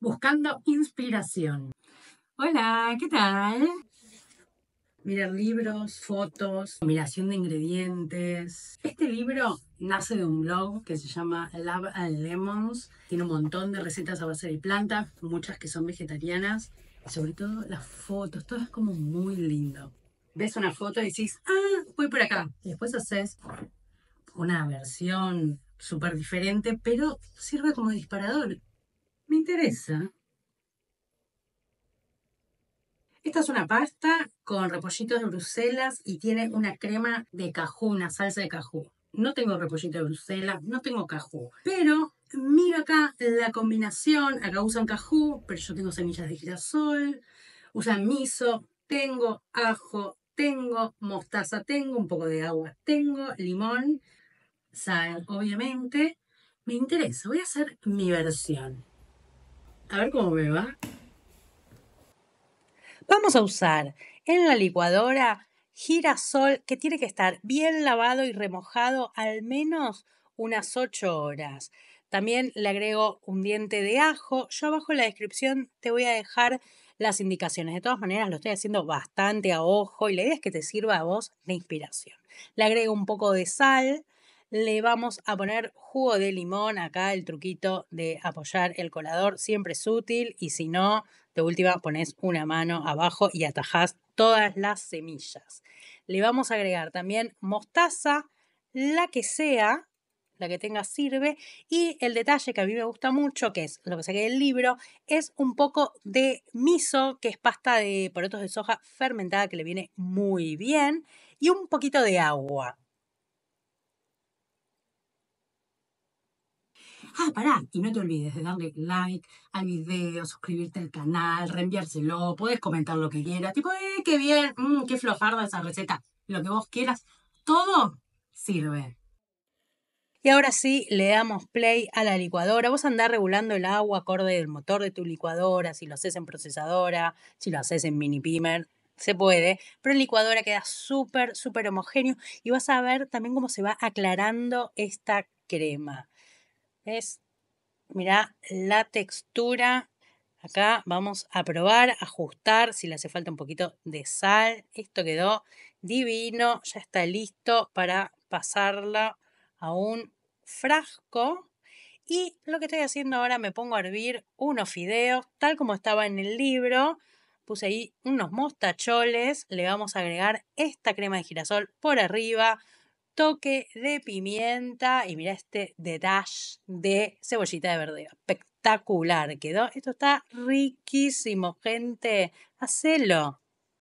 buscando inspiración. Hola, ¿qué tal? Mirar libros, fotos, combinación de ingredientes. Este libro nace de un blog que se llama Love and Lemons. Tiene un montón de recetas a base de plantas, muchas que son vegetarianas. Y sobre todo las fotos, todo es como muy lindo. Ves una foto y decís, ah, voy por acá. después haces una versión súper diferente, pero sirve como disparador. Me interesa. Esta es una pasta con repollitos de Bruselas y tiene una crema de cajú, una salsa de cajú. No tengo repollito de Bruselas, no tengo cajú, pero miro acá la combinación. Acá usan cajú, pero yo tengo semillas de girasol, usan miso, tengo ajo, tengo mostaza, tengo un poco de agua, tengo limón, sal, obviamente. Me interesa, voy a hacer mi versión. A ver cómo me va. Vamos a usar en la licuadora girasol que tiene que estar bien lavado y remojado al menos unas 8 horas. También le agrego un diente de ajo. Yo abajo en la descripción te voy a dejar las indicaciones. De todas maneras, lo estoy haciendo bastante a ojo y la idea es que te sirva a vos de inspiración. Le agrego un poco de sal, le vamos a poner jugo de limón. Acá el truquito de apoyar el colador siempre es útil y si no, de última pones una mano abajo y atajás todas las semillas. Le vamos a agregar también mostaza, la que sea, la que tenga sirve. Y el detalle que a mí me gusta mucho, que es lo que saqué del libro, es un poco de miso, que es pasta de porotos de soja fermentada que le viene muy bien, y un poquito de agua. Ah, pará, y no te olvides de darle like al video, suscribirte al canal, reenviárselo, puedes comentar lo que quieras, tipo, eh, qué bien, mm, qué flojarda esa receta, lo que vos quieras, todo sirve. Y ahora sí, le damos play a la licuadora. Vos andás regulando el agua acorde del motor de tu licuadora, si lo haces en procesadora, si lo haces en mini pimer, se puede, pero en licuadora queda súper, súper homogéneo y vas a ver también cómo se va aclarando esta crema es, mirá, la textura. Acá vamos a probar, ajustar, si le hace falta un poquito de sal. Esto quedó divino, ya está listo para pasarla a un frasco. Y lo que estoy haciendo ahora, me pongo a hervir unos fideos, tal como estaba en el libro. Puse ahí unos mostacholes, le vamos a agregar esta crema de girasol por arriba, toque de pimienta y mira este detalle de cebollita de verde, Espectacular quedó. Esto está riquísimo, gente. Hacelo.